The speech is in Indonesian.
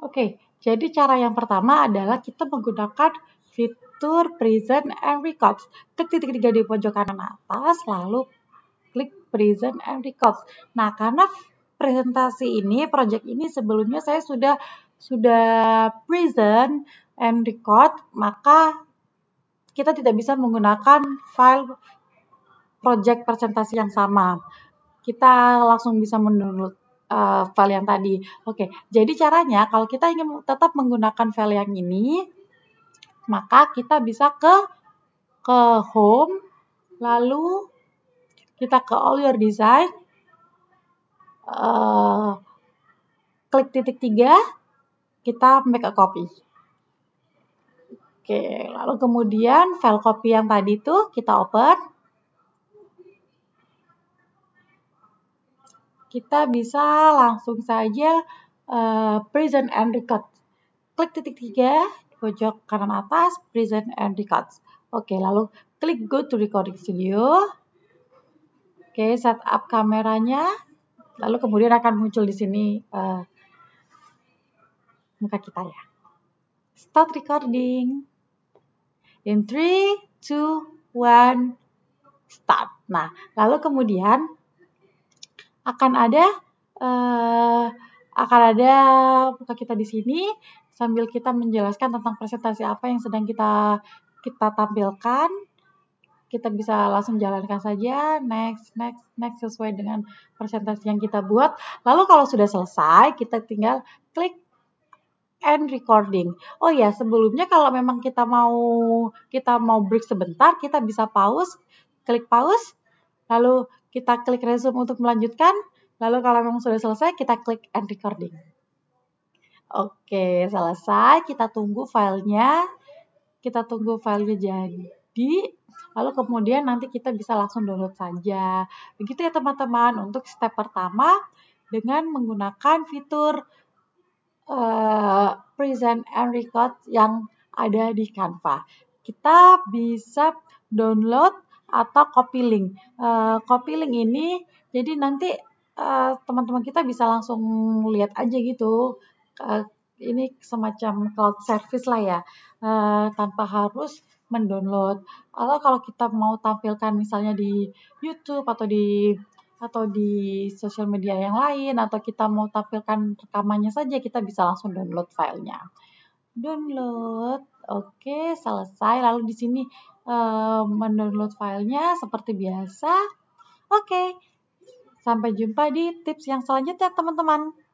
Oke, jadi cara yang pertama adalah kita menggunakan fitur Present and Records. Klik titik tiga di pojok kanan atas, lalu klik Present and Records. Nah, karena presentasi ini, project ini sebelumnya saya sudah sudah present and record, maka kita tidak bisa menggunakan file project presentasi yang sama. Kita langsung bisa mendownload uh, file yang tadi. Oke, jadi caranya kalau kita ingin tetap menggunakan file yang ini, maka kita bisa ke ke home, lalu kita ke all your design, uh, klik titik tiga, kita make a copy. Oke, lalu kemudian file copy yang tadi itu kita open. kita bisa langsung saja uh, present and record Klik titik tiga pojok kanan atas, present and record Oke, lalu klik go to recording studio. Oke, set up kameranya. Lalu kemudian akan muncul di sini uh, muka kita ya. Start recording. In 3, 2, 1, start. Nah, lalu kemudian akan ada uh, akan ada buka kita di sini sambil kita menjelaskan tentang presentasi apa yang sedang kita kita tampilkan. Kita bisa langsung jalankan saja next next next sesuai dengan presentasi yang kita buat. Lalu kalau sudah selesai, kita tinggal klik end recording. Oh ya, sebelumnya kalau memang kita mau kita mau break sebentar, kita bisa pause, klik pause, lalu kita klik resume untuk melanjutkan. Lalu kalau memang sudah selesai, kita klik end recording. Oke, selesai. Kita tunggu filenya. Kita tunggu filenya jadi. Lalu kemudian nanti kita bisa langsung download saja. Begitu ya teman-teman. Untuk step pertama dengan menggunakan fitur uh, present and record yang ada di Canva. Kita bisa download atau copy link. Uh, link ini jadi nanti teman eh, teman-teman kita bisa langsung lihat aja gitu. Uh, ini semacam cloud service lah ya, uh, tanpa harus mendownload. Atau kalau kita mau tampilkan misalnya di YouTube atau di atau di sosial media yang lain atau kita mau tampilkan rekamannya saja kita bisa langsung download filenya download. Oke, selesai. Lalu di sini eh, mendownload filenya seperti biasa. Oke, sampai jumpa di tips yang selanjutnya teman-teman.